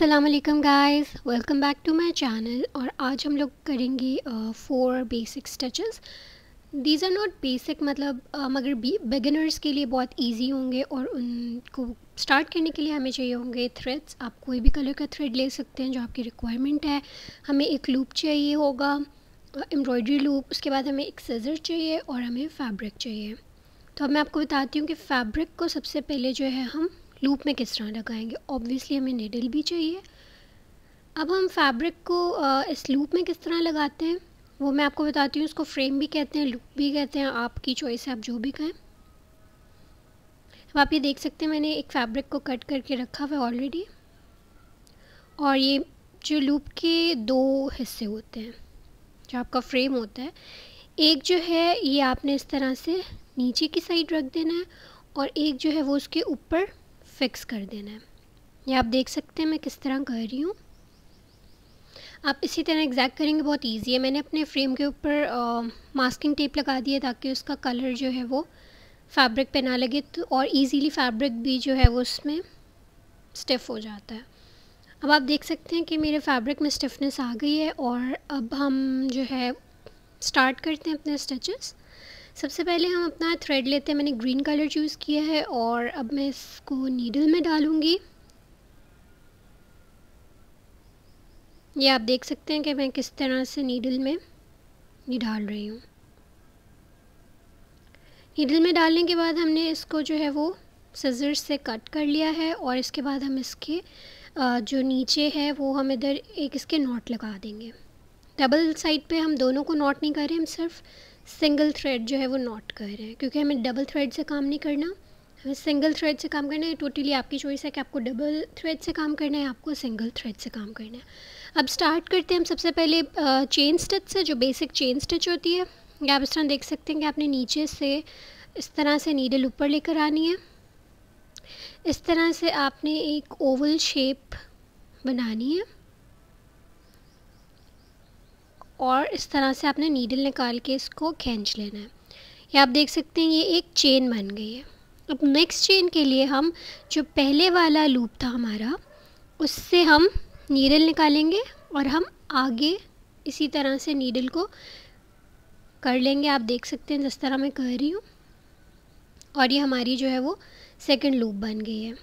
Aslam guys welcome back to my channel और आज हम लोग करेंगे four basic stitches these are not basic मतलब uh, मगर बिगिनर्स के लिए बहुत इजी होंगे और उनको स्टार्ट करने के लिए हमें चाहिए होंगे थ्रेड्स आप कोई भी कलर का थ्रेड ले सकते हैं जो आपकी रिक्वायरमेंट है हमें एक लूप चाहिए होगा एम्ब्रॉयडरी लूप उसके बाद हमें एक सेजर चाहिए और हमें फैब्रिक चाहिए तो मैं आपको बताती हूँ कि फैब्रिक को सबसे पहले जो है हम लूप में किस तरह लगाएंगे ऑब्वियसली हमें निडल भी चाहिए अब हम फैब्रिक को इस लूप में किस तरह लगाते हैं वो मैं आपको बताती हूँ उसको फ्रेम भी कहते हैं लूप भी कहते हैं आपकी चॉइस है आप जो भी कहें अब आप ये देख सकते हैं मैंने एक फैब्रिक को कट करके रखा हुआ ऑलरेडी और ये जो लूप के दो हिस्से होते हैं जो आपका फ्रेम होता है एक जो है ये आपने इस तरह से नीचे की साइड रख देना है और एक जो है वो उसके ऊपर फिक्स कर देना है ये आप देख सकते हैं मैं किस तरह कर रही हूँ आप इसी तरह एग्जैक्ट करेंगे बहुत इजी है मैंने अपने फ्रेम के ऊपर मास्किंग टेप लगा दिया ताकि उसका कलर जो है वो फैब्रिक पे ना लगे तो और इजीली फैब्रिक भी जो है वो उसमें स्टिफ हो जाता है अब आप देख सकते हैं कि मेरे फैब्रिक में स्टिफनेस आ गई है और अब हम जो है स्टार्ट करते हैं अपने स्टिचेस सबसे पहले हम अपना थ्रेड लेते हैं मैंने ग्रीन कलर चूज़ किया है और अब मैं इसको नीडल में डालूँगी ये आप देख सकते हैं कि मैं किस तरह से नीडल में ये डाल रही हूँ नीडल में डालने के बाद हमने इसको जो है वो सज़र से कट कर लिया है और इसके बाद हम इसके जो नीचे है वो हम इधर एक इसके नोट लगा देंगे डबल साइड पे हम दोनों को नॉट नहीं कर रहे हम सिर्फ सिंगल थ्रेड जो है वो नॉट कर रहे हैं क्योंकि हमें डबल थ्रेड से काम नहीं करना हमें सिंगल थ्रेड से काम करना है टोटली आपकी चॉइस है कि आपको डबल थ्रेड से काम करना है आपको सिंगल थ्रेड से काम करना है अब स्टार्ट करते हैं हम सबसे पहले चेन स्टिच से जो बेसिक चेन स्टिच होती है या आप इस तरह देख सकते हैं कि आपने नीचे से इस तरह से नीडल ऊपर लेकर आनी है इस तरह से आपने एक ओवल शेप बनानी है और इस तरह से आपने नीडल निकाल के इसको खींच लेना है या आप देख सकते हैं ये एक चेन बन गई है अब नेक्स्ट चेन के लिए हम जो पहले वाला लूप था हमारा उससे हम नीडल निकालेंगे और हम आगे इसी तरह से नीडल को कर लेंगे आप देख सकते हैं जिस तरह मैं कर रही हूँ और ये हमारी जो है वो सेकंड लूप बन गई है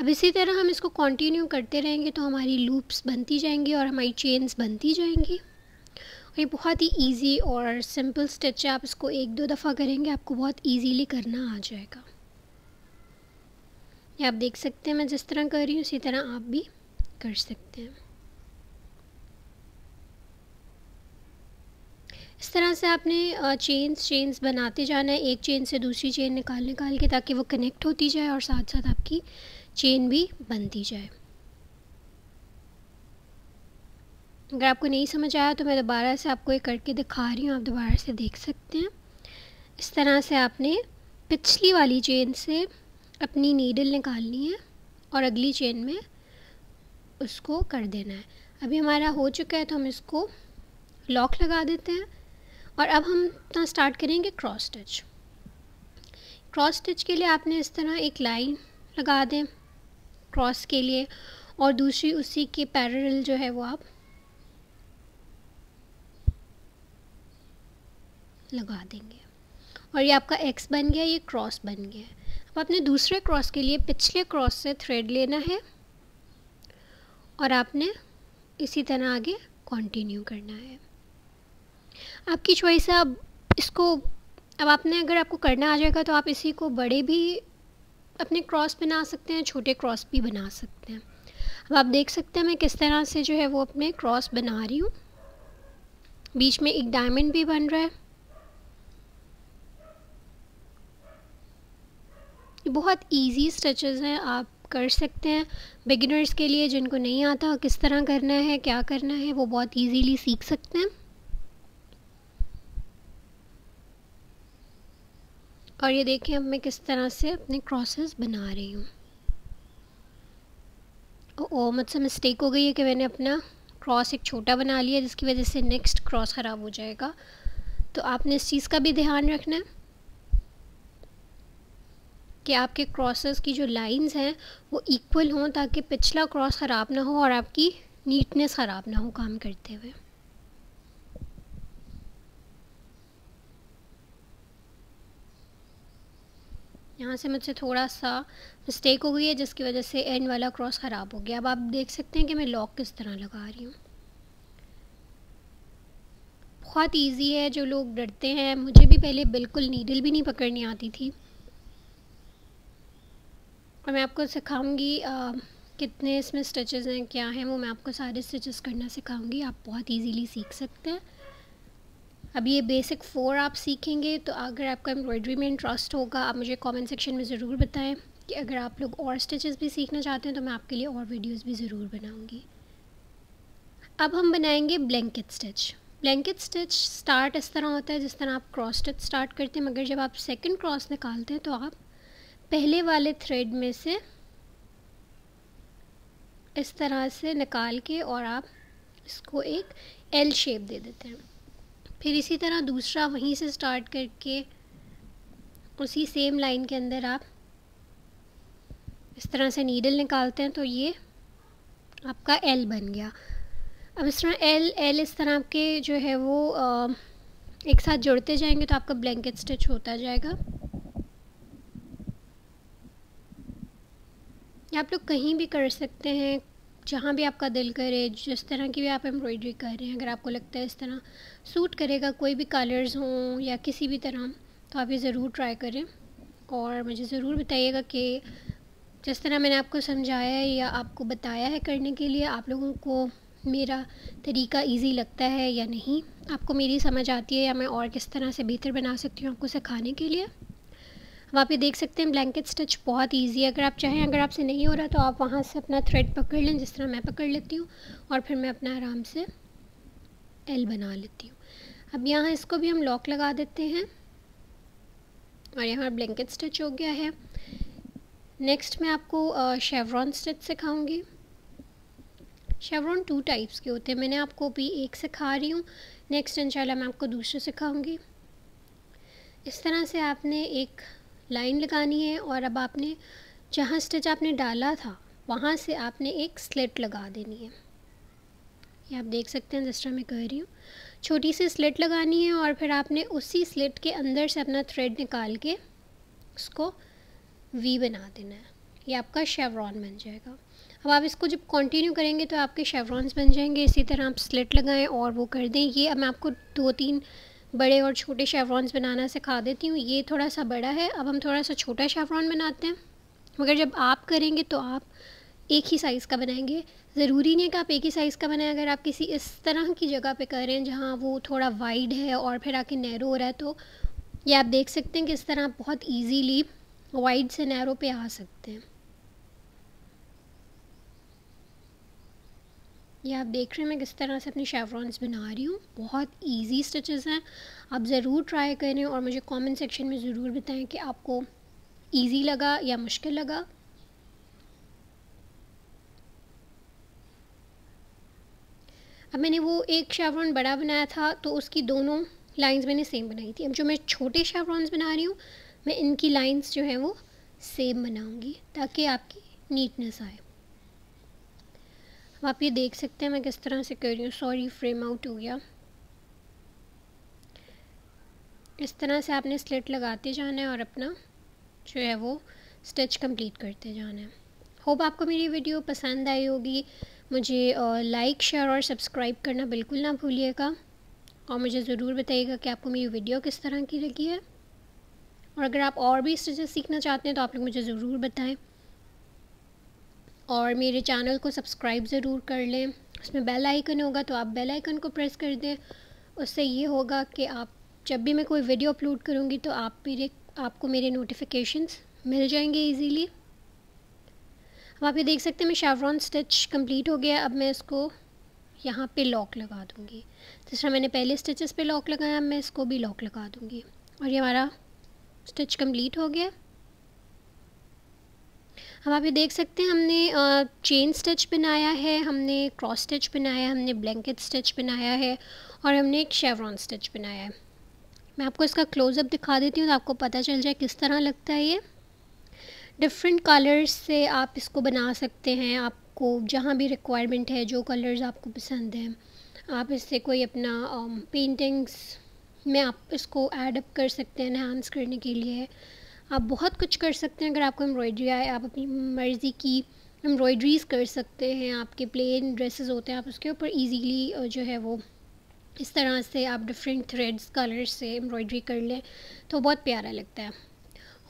अब इसी तरह हम इसको कंटिन्यू करते रहेंगे तो हमारी लूप्स बनती जाएंगी और हमारी चेन्स बनती जाएंगी ये बहुत ही इजी और सिंपल स्टिच है आप इसको एक दो दफ़ा करेंगे आपको बहुत इजीली करना आ जाएगा ये आप देख सकते हैं मैं जिस तरह कर रही हूँ उसी तरह आप भी कर सकते हैं इस तरह से आपने चेन्स चेन्स बनाते जाना है एक चेन से दूसरी चेन निकाल निकाल के ताकि वो कनेक्ट होती जाए और साथ साथ आपकी चेन भी बनती जाए अगर आपको नहीं समझ आया तो मैं दोबारा से आपको ये करके दिखा रही हूँ आप दोबारा से देख सकते हैं इस तरह से आपने पिछली वाली चेन से अपनी नीडल निकालनी है और अगली चेन में उसको कर देना है अभी हमारा हो चुका है तो हम इसको लॉक लगा देते हैं और अब हम तो स्टार्ट करेंगे क्रॉस स्टिच क्रॉस स्टिच के लिए आपने इस तरह एक लाइन लगा दें क्रॉस के लिए और दूसरी उसी के पैरेलल जो है वो आप लगा देंगे और ये आपका एक्स बन गया ये क्रॉस बन गया अब आपने दूसरे क्रॉस के लिए पिछले क्रॉस से थ्रेड लेना है और आपने इसी तरह आगे कंटिन्यू करना है आपकी चॉइस है अब इसको अब आपने अगर आपको करना आ जाएगा तो आप इसी को बड़े भी अपने क्रॉस बना सकते हैं छोटे क्रॉस भी बना सकते हैं अब आप देख सकते हैं मैं किस तरह से जो है वो अपने क्रॉस बना रही हूँ बीच में एक डायमंड भी बन रहा है ये बहुत इजी स्ट्रेचेज़ हैं आप कर सकते हैं बिगिनर्स के लिए जिनको नहीं आता किस तरह करना है क्या करना है वो बहुत इजीली सीख सकते हैं और ये देखें अब मैं किस तरह से अपने क्रॉसेस बना रही हूँ ओ मुझसे मिस्टेक हो गई है कि मैंने अपना क्रॉस एक छोटा बना लिया जिसकी वजह से नेक्स्ट क्रॉस ख़राब हो जाएगा तो आपने इस चीज़ का भी ध्यान रखना है कि आपके क्रॉसेस की जो लाइंस हैं वो इक्वल हों ताकि पिछला क्रॉस ख़राब ना हो और आपकी नीटनेस ख़राब ना हो काम करते हुए यहाँ से मुझसे थोड़ा सा मिस्टेक हो गई है जिसकी वजह से एंड वाला क्रॉस ख़राब हो गया अब आप देख सकते हैं कि मैं लॉक किस तरह लगा रही हूँ बहुत इजी है जो लोग डरते हैं मुझे भी पहले बिल्कुल नीडल भी नहीं पकड़नी आती थी और मैं आपको सिखाऊंगी कितने इसमें स्टिचेस हैं क्या हैं वो मैं आपको सारे स्टिचेस करना सिखाऊंगी आप बहुत इजीली सीख सकते हैं अब ये बेसिक फोर आप सीखेंगे तो अगर आपका एम्ब्रॉयडरी में इंटरेस्ट होगा आप मुझे कमेंट सेक्शन में ज़रूर बताएं कि अगर आप लोग और स्टिचेस भी सीखना चाहते हैं तो मैं आपके लिए और वीडियोज़ भी ज़रूर बनाऊँगी अब हम बनाएंगे blanket stitch blanket stitch start इस तरह होता है जिस तरह आप क्रॉस स्टिच स्टार्ट करते हैं मगर जब आप सेकंड क्रॉस निकालते हैं तो आप पहले वाले थ्रेड में से इस तरह से निकाल के और आप इसको एक एल शेप दे देते हैं फिर इसी तरह दूसरा वहीं से स्टार्ट करके उसी सेम लाइन के अंदर आप इस तरह से नीडल निकालते हैं तो ये आपका एल बन गया अब इस तरह एल एल इस तरह आपके जो है वो आ, एक साथ जुड़ते जाएंगे तो आपका ब्लैंकेट स्टिच होता जाएगा आप लोग कहीं भी कर सकते हैं जहाँ भी आपका दिल करे जिस तरह की भी आप एम्ब्रॉयडरी कर रहे हैं अगर आपको लगता है इस तरह सूट करेगा कोई भी कलर्स हों या किसी भी तरह तो आप ये ज़रूर ट्राई करें और मुझे ज़रूर बताइएगा कि जिस तरह मैंने आपको समझाया है या आपको बताया है करने के लिए आप लोगों को मेरा तरीका इजी लगता है या नहीं आपको मेरी समझ आती है या मैं और किस तरह से बेहतर बना सकती हूँ आपको सिखाने के लिए अब आप ये देख सकते हैं ब्लैंकेट स्टिच बहुत ईजी है अगर आप चाहें अगर आपसे नहीं हो रहा तो आप वहाँ से अपना थ्रेड पकड़ लें जिस तरह मैं पकड़ लेती हूँ और फिर मैं अपना आराम से एल बना लेती हूँ अब यहाँ इसको भी हम लॉक लगा देते हैं और यहाँ ब्लैंकेट स्टिच हो गया है नेक्स्ट मैं आपको शेवरॉन स्टिच सिखाऊंगी शेवरॉन टू टाइप्स के होते हैं मैंने आपको भी एक सिखा रही हूँ नेक्स्ट इंशाल्लाह मैं आपको दूसरे सिखाऊंगी इस तरह से आपने एक लाइन लगानी है और अब आपने जहाँ स्टिच आपने डाला था वहाँ से आपने एक स्लेट लगा देनी है ये आप देख सकते हैं जिस तरह मैं कह रही हूँ छोटी सी स्लेट लगानी है और फिर आपने उसी स्लेट के अंदर से अपना थ्रेड निकाल के उसको वी बना देना है ये आपका शेवरॉन बन जाएगा अब आप इसको जब कंटिन्यू करेंगे तो आपके शेवरॉन्स बन जाएंगे इसी तरह आप स्लेट लगाएं और वो कर दें ये अब मैं आपको दो तीन बड़े और छोटे शेवरॉन्स बनाना सिखा देती हूँ ये थोड़ा सा बड़ा है अब हम थोड़ा सा छोटा शेवरॉन बनाते हैं मगर जब आप करेंगे तो आप एक ही साइज़ का बनाएंगे ज़रूरी नहीं है कि आप एक ही साइज़ का बनाएं अगर आप किसी इस तरह की जगह पे करें जहाँ वो थोड़ा वाइड है और फिर आके नैरो हो रहा है तो ये आप देख सकते हैं कि इस तरह आप बहुत ईजीली वाइड से नैरो पे आ सकते हैं ये आप देख रहे हैं मैं किस तरह से अपनी शेवरॉन्स बना रही हूँ बहुत इजी स्टिचेस हैं आप ज़रूर ट्राई करें और मुझे कमेंट सेक्शन में ज़रूर बताएं कि आपको इजी लगा या मुश्किल लगा अब मैंने वो एक शेवरॉन बड़ा बनाया था तो उसकी दोनों लाइंस मैंने सेम बनाई थी अब जो मैं छोटे शेवरॉन्स बना रही हूँ मैं इनकी लाइन्स जो हैं वो सेम बनाऊँगी ताकि आपकी नीटनेस आए अब आप ये देख सकते हैं मैं किस तरह से कर रही हूँ सॉरी फ्रेम आउट हो गया इस तरह से आपने स्लिट लगाते जाना है और अपना जो है वो स्टिच कंप्लीट करते जाना है होप आपको मेरी वीडियो पसंद आई होगी मुझे लाइक शेयर और सब्सक्राइब करना बिल्कुल ना भूलिएगा और मुझे ज़रूर बताइएगा कि आपको मेरी वीडियो किस तरह की लगी है और अगर आप और भी स्टिचेस सीखना चाहते हैं तो आप लोग मुझे ज़रूर बताएं और मेरे चैनल को सब्सक्राइब ज़रूर कर लें उसमें बेल आइकन होगा तो आप बेल आइकन को प्रेस कर दें उससे ये होगा कि आप जब भी मैं कोई वीडियो अपलोड करूँगी तो आप मेरे आपको मेरे नोटिफिकेशंस मिल जाएंगे इजीली अब आप ये देख सकते हैं मैं शेवरॉन स्टिच कंप्लीट हो गया अब मैं इसको यहाँ पे लॉक लगा दूँगी जिस तरह मैंने पहले स्टिचेस पे लॉक लगाया अब मैं इसको भी लॉक लगा दूँगी और ये हमारा स्टिच कम्प्लीट हो गया हम आप ये देख सकते हैं हमने चेन स्टिच बनाया है हमने क्रॉस स्टिच बनाया हमने ब्लैंकेट स्टिच बनाया है और हमने एक शेवरॉन स्टिच बनाया है मैं आपको इसका क्लोज़अप दिखा देती हूँ तो आपको पता चल जाए किस तरह लगता है ये डिफरेंट कलर्स से आप इसको बना सकते हैं आपको जहाँ भी रिक्वायरमेंट है जो कलर्स आपको पसंद हैं आप इससे कोई अपना पेंटिंग्स में आप इसको एडअप कर सकते हैं इन्हांस करने के लिए आप बहुत कुछ कर सकते हैं अगर आपको एम्ब्रॉयडरी आए आप अपनी मर्ज़ी की एम्ब्रॉयड्रीज़ कर सकते हैं आपके प्लेन ड्रेसेस होते हैं आप उसके ऊपर इजीली जो है वो इस तरह से आप डिफरेंट थ्रेड्स कलर से एम्ब्रॉयड्री कर लें तो बहुत प्यारा लगता है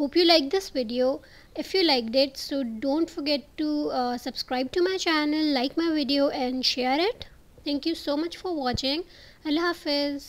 hope you like this video if you like that so don't forget to subscribe to my channel like my video and share it thank you so much for watching अल्लाह हाफिज़